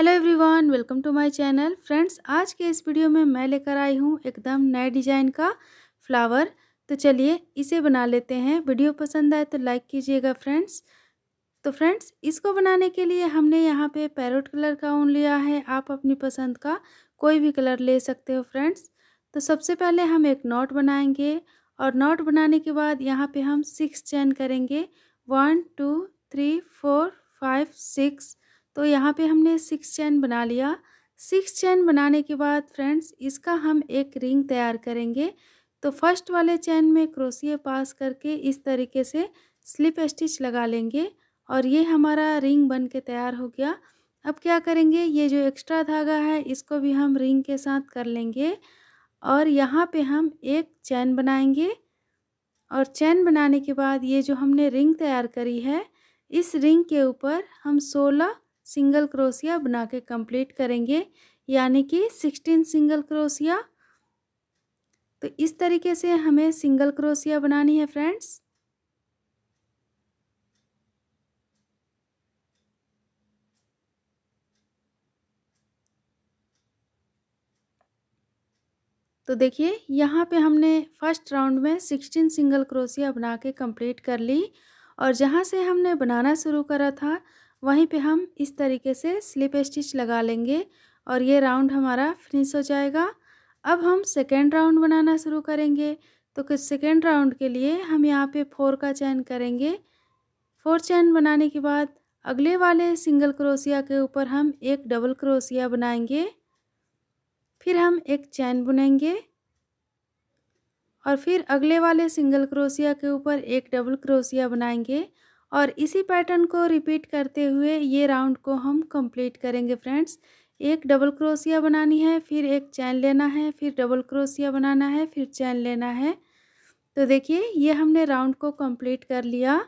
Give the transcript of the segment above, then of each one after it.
hello everyone welcome to my channel friends आज के इस वीडियो में मैं लेकर आई हूँ एकदम नए डिजाइन का फ्लावर तो चलिए इसे बना लेते हैं वीडियो पसंद आए तो लाइक कीजिएगा फ्रेंड्स तो फ्रेंड्स इसको बनाने के लिए हमने यहाँ पे पैरोट कलर का ऊन लिया है आप अपनी पसंद का कोई भी कलर ले सकते हो फ्रेंड्स तो सबसे पहले हम एक नॉट बनाएंगे और नॉट बनाने के बाद यहाँ पर हम सिक्स चैन करेंगे one two three four five six तो यहाँ पे हमने सिक्स चैन बना लिया सिक्स चैन बनाने के बाद फ्रेंड्स इसका हम एक रिंग तैयार करेंगे तो फर्स्ट वाले चैन में क्रोसिए पास करके इस तरीके से स्लिप स्टिच लगा लेंगे और ये हमारा रिंग बन के तैयार हो गया अब क्या करेंगे ये जो एक्स्ट्रा धागा है इसको भी हम रिंग के साथ कर लेंगे और यहाँ पे हम एक चैन बनाएंगे और चैन बनाने के बाद ये जो हमने रिंग तैयार करी है इस रिंग के ऊपर हम सोलह सिंगल क्रोसिया बना के कंप्लीट करेंगे यानी कि सिक्सटीन सिंगल क्रोसिया तो इस तरीके से हमें सिंगल क्रोसिया बनानी है फ्रेंड्स तो देखिए यहाँ पे हमने फर्स्ट राउंड में सिक्सटीन सिंगल क्रोसिया बना के कंप्लीट कर ली और जहाँ से हमने बनाना शुरू करा था वहीं पे हम इस तरीके से स्लिप स्टिच लगा लेंगे और ये राउंड हमारा फिनिश हो जाएगा अब हम सेकेंड राउंड बनाना शुरू करेंगे तो कुछ सेकेंड राउंड के लिए हम यहाँ पे फोर का चैन करेंगे फोर चैन बनाने के बाद अगले वाले सिंगल क्रोसिया के ऊपर हम एक डबल क्रोसिया बनाएंगे फिर हम एक चैन बुनेंगे और फिर अगले वाले सिंगल क्रोसिया के ऊपर एक डबल क्रोसिया बनाएंगे और इसी पैटर्न को रिपीट करते हुए ये राउंड को हम कंप्लीट करेंगे फ्रेंड्स एक डबल क्रोशिया बनानी है फिर एक चैन लेना है फिर डबल क्रोशिया बनाना है फिर चैन लेना है तो देखिए ये हमने राउंड को कंप्लीट कर लिया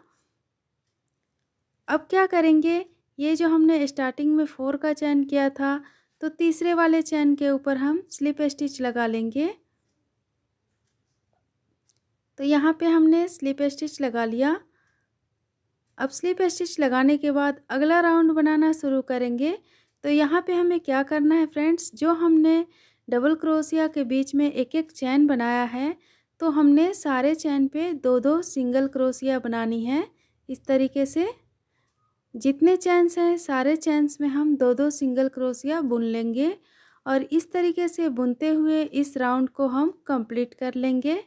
अब क्या करेंगे ये जो हमने स्टार्टिंग में फोर का चैन किया था तो तीसरे वाले चैन के ऊपर हम स्लिप स्टिच लगा लेंगे तो यहाँ पे हमने स्लिप स्टिच लगा लिया अब स्लिप स्टिच लगाने के बाद अगला राउंड बनाना शुरू करेंगे तो यहाँ पे हमें क्या करना है फ्रेंड्स जो हमने डबल क्रोशिया के बीच में एक एक चैन बनाया है तो हमने सारे चैन पे दो दो सिंगल क्रोशिया बनानी है इस तरीके से जितने चैन्स हैं सारे चैन्स में हम दो दो सिंगल क्रोशिया बुन लेंगे और इस तरीके से बुनते हुए इस राउंड को हम कंप्लीट कर लेंगे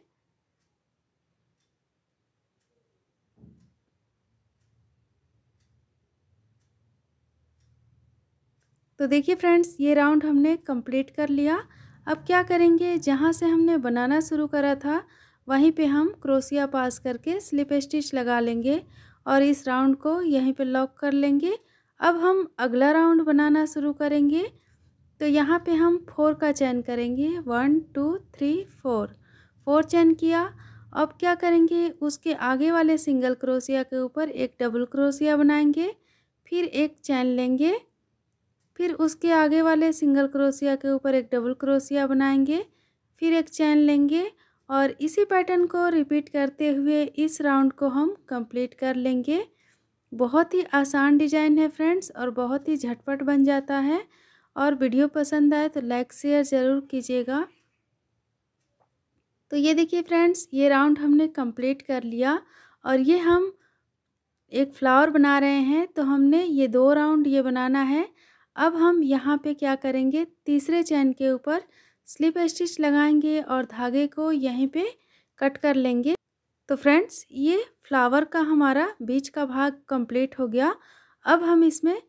तो देखिए फ्रेंड्स ये राउंड हमने कंप्लीट कर लिया अब क्या करेंगे जहाँ से हमने बनाना शुरू करा था वहीं पे हम क्रोसिया पास करके स्लिप स्टिच लगा लेंगे और इस राउंड को यहीं पे लॉक कर लेंगे अब हम अगला राउंड बनाना शुरू करेंगे तो यहाँ पे हम फोर का चैन करेंगे one two three four four chain किया अब क्या करेंगे उसके आगे वाले सिंगल क्रोसिया के ऊपर एक डबल क्रोसिया बनाएंगे फिर एक चैन लेंगे फिर उसके आगे वाले सिंगल क्रोशिया के ऊपर एक डबल क्रोशिया बनाएंगे फिर एक चैन लेंगे और इसी पैटर्न को रिपीट करते हुए इस राउंड को हम कंप्लीट कर लेंगे बहुत ही आसान डिजाइन है फ्रेंड्स और बहुत ही झटपट बन जाता है और वीडियो पसंद आए तो लाइक शेयर ज़रूर कीजिएगा तो ये देखिए फ्रेंड्स ये राउंड हमने कंप्लीट कर लिया और ये हम एक फ्लावर बना रहे हैं तो हमने ये दो राउंड ये बनाना है अब हम यहाँ पे क्या करेंगे तीसरे चैन के ऊपर स्लिप स्टिच लगाएंगे और धागे को यहीं पे कट कर लेंगे तो फ्रेंड्स ये फ्लावर का हमारा बीच का भाग कंप्लीट हो गया अब हम इसमें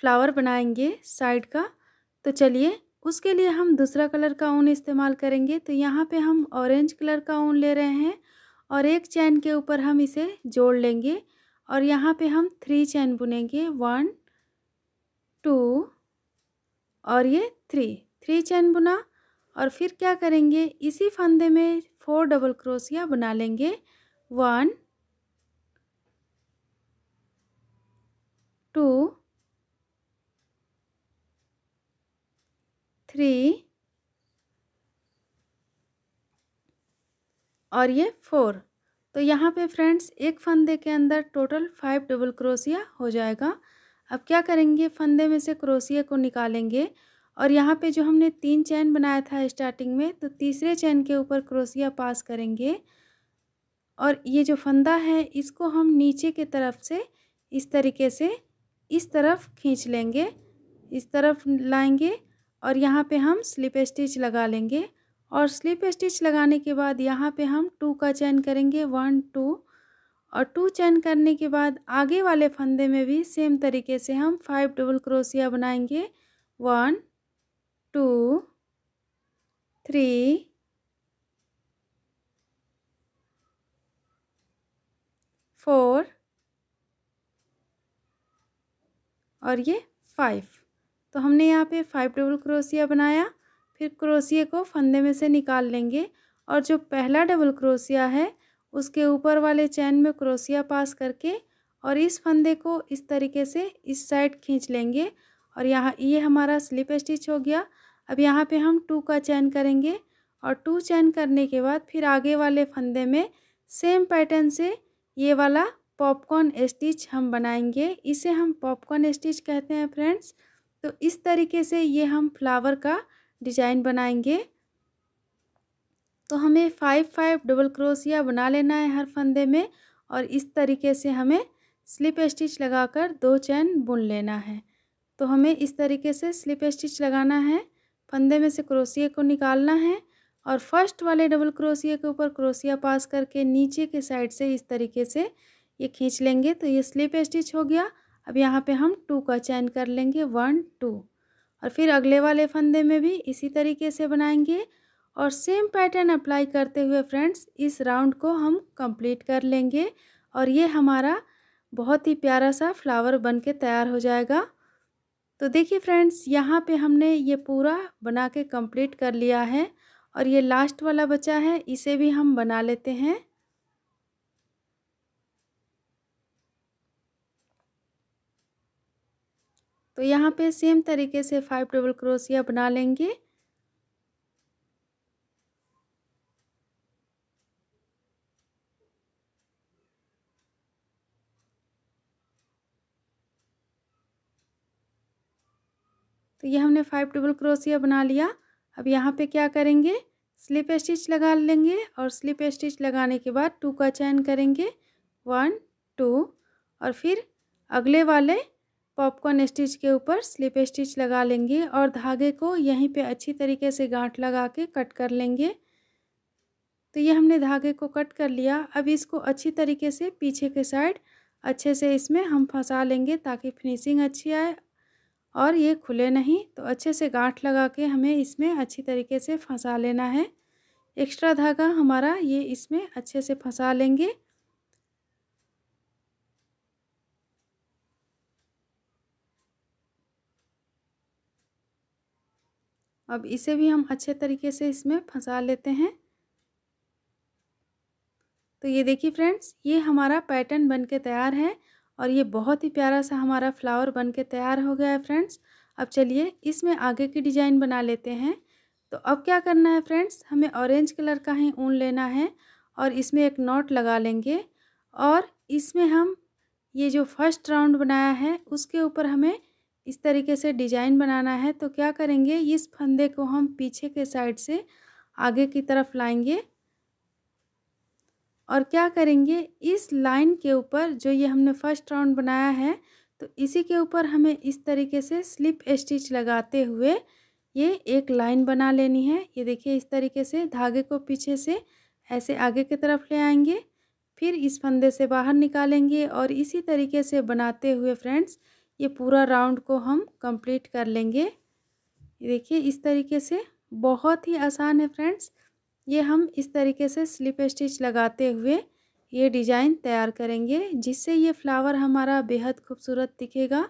फ्लावर बनाएंगे साइड का तो चलिए उसके लिए हम दूसरा कलर का ऊन इस्तेमाल करेंगे तो यहाँ पे हम ऑरेंज कलर का ऊन ले रहे हैं और एक चैन के ऊपर हम इसे जोड़ लेंगे और यहाँ पे हम थ्री चैन बुनेंगे वन टू और ये थ्री थ्री चैन बुना और फिर क्या करेंगे इसी फंदे में फोर डबल क्रोसिया बना लेंगे वन टू थ्री और ये फोर तो यहाँ पे फ्रेंड्स एक फंदे के अंदर टोटल फाइव डबल क्रोसिया हो जाएगा अब क्या करेंगे फंदे में से क्रोसिया को निकालेंगे और यहाँ पे जो हमने तीन चैन बनाया था स्टार्टिंग में तो तीसरे चैन के ऊपर क्रोसिया पास करेंगे और ये जो फंदा है इसको हम नीचे के तरफ से इस तरीके से इस तरफ खींच लेंगे इस तरफ लाएंगे और यहाँ पे हम स्लिप स्टिच लगा लेंगे और स्लिप स्टिच लगाने के बाद यहाँ पे हम टू का चैन करेंगे वन टू और टू चैन करने के बाद आगे वाले फंदे में भी सेम तरीके से हम फाइव डबल क्रोशिया बनाएंगे वन टू थ्री फोर और ये फाइव तो हमने यहाँ पे फाइव डबल क्रोशिया बनाया फिर क्रोशिया को फंदे में से निकाल लेंगे और जो पहला डबल क्रोशिया है उसके ऊपर वाले चैन में क्रोसिया पास करके और इस फंदे को इस तरीके से इस साइड खींच लेंगे और यहाँ ये हमारा स्लिप स्टिच हो गया अब यहाँ पे हम टू का चैन करेंगे और टू चैन करने के बाद फिर आगे वाले फंदे में सेम पैटर्न से ये वाला पॉपकॉर्न स्टिच हम बनाएंगे इसे हम पॉपकॉर्न स्टिच कहते हैं फ्रेंड्स तो इस तरीके से ये हम फ्लावर का डिजाइन बनाएंगे तो हमें फाइव फाइव डबल क्रोसिया बना लेना है हर फंदे में और इस तरीके से हमें स्लिप स्टिच लगाकर दो चैन बुन लेना है तो हमें इस तरीके से स्लिप स्टिच लगाना है फंदे में से क्रोसिए को निकालना है और फर्स्ट वाले डबल क्रोसिए के ऊपर क्रोसिया पास करके नीचे के साइड से इस तरीके से ये खींच लेंगे तो ये स्लिप स्टिच हो गया अब यहाँ पे हम टू का चैन कर लेंगे वन टू और फिर अगले वाले फंदे में भी इसी तरीके से बनाएंगे और सेम पैटर्न अप्लाई करते हुए फ्रेंड्स इस राउंड को हम कंप्लीट कर लेंगे और ये हमारा बहुत ही प्यारा सा फ्लावर बन के तैयार हो जाएगा तो देखिए फ्रेंड्स यहाँ पे हमने ये पूरा बना के कंप्लीट कर लिया है और ये लास्ट वाला बचा है इसे भी हम बना लेते हैं तो यहाँ पे सेम तरीके से फाइव डबल क्रोसिया बना लेंगे तो ये हमने फाइव डबल क्रोसिया बना लिया अब यहाँ पे क्या करेंगे स्लिप स्टिच लगा लेंगे और स्लिप स्टिच लगाने के बाद टू का चैन करेंगे वन टू और फिर अगले वाले पॉपकॉर्न स्टिच के ऊपर स्लिप स्टिच लगा लेंगे और धागे को यहीं पे अच्छी तरीके से गांठ लगा के कट कर लेंगे तो ये हमने धागे को कट कर लिया अब इसको अच्छी तरीके से पीछे के साइड अच्छे से इसमें हम फंसा लेंगे ताकि फिनिशिंग अच्छी आए और ये खुले नहीं तो अच्छे से गांठ लगा के हमें इसमें अच्छी तरीके से फंसा लेना है एक्स्ट्रा धागा हमारा ये इसमें अच्छे से फंसा लेंगे अब इसे भी हम अच्छे तरीके से इसमें फंसा लेते हैं तो ये देखिए फ्रेंड्स ये हमारा पैटर्न बन के तैयार है और ये बहुत ही प्यारा सा हमारा फ्लावर बन के तैयार हो गया है फ्रेंड्स अब चलिए इसमें आगे की डिज़ाइन बना लेते हैं तो अब क्या करना है फ्रेंड्स हमें ऑरेंज कलर का ही ऊन लेना है और इसमें एक नॉट लगा लेंगे और इसमें हम ये जो फर्स्ट राउंड बनाया है उसके ऊपर हमें इस तरीके से डिजाइन बनाना है तो क्या करेंगे इस फंदे को हम पीछे के साइड से आगे की तरफ लाएंगे और क्या करेंगे इस लाइन के ऊपर जो ये हमने फर्स्ट राउंड बनाया है तो इसी के ऊपर हमें इस तरीके से स्लिप स्टिच लगाते हुए ये एक लाइन बना लेनी है ये देखिए इस तरीके से धागे को पीछे से ऐसे आगे की तरफ ले आएंगे फिर इस फंदे से बाहर निकालेंगे और इसी तरीके से बनाते हुए फ्रेंड्स ये पूरा राउंड को हम कंप्लीट कर लेंगे देखिए इस तरीके से बहुत ही आसान है फ्रेंड्स ये हम इस तरीके से स्लिप स्टिच लगाते हुए ये डिज़ाइन तैयार करेंगे जिससे ये फ्लावर हमारा बेहद खूबसूरत दिखेगा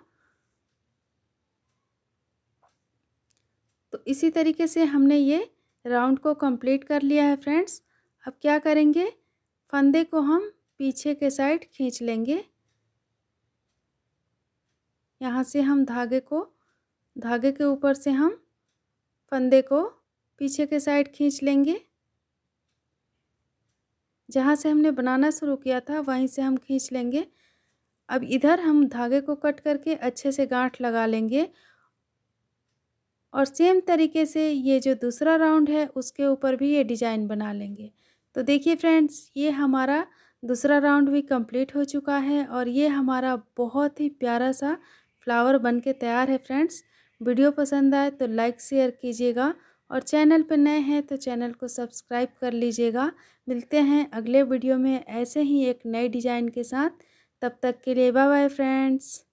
तो इसी तरीके से हमने ये राउंड को कंप्लीट कर लिया है फ्रेंड्स अब क्या करेंगे फंदे को हम पीछे के साइड खींच लेंगे यहाँ से हम धागे को धागे के ऊपर से हम फंदे को पीछे के साइड खींच लेंगे जहाँ से हमने बनाना शुरू किया था वहीं से हम खींच लेंगे अब इधर हम धागे को कट करके अच्छे से गांठ लगा लेंगे और सेम तरीके से ये जो दूसरा राउंड है उसके ऊपर भी ये डिज़ाइन बना लेंगे तो देखिए फ्रेंड्स ये हमारा दूसरा राउंड भी कंप्लीट हो चुका है और ये हमारा बहुत ही प्यारा सा फ्लावर बन के तैयार है फ्रेंड्स वीडियो पसंद आए तो लाइक शेयर कीजिएगा और चैनल पर नए हैं तो चैनल को सब्सक्राइब कर लीजिएगा मिलते हैं अगले वीडियो में ऐसे ही एक नए डिज़ाइन के साथ तब तक के लिए बाय बाय फ्रेंड्स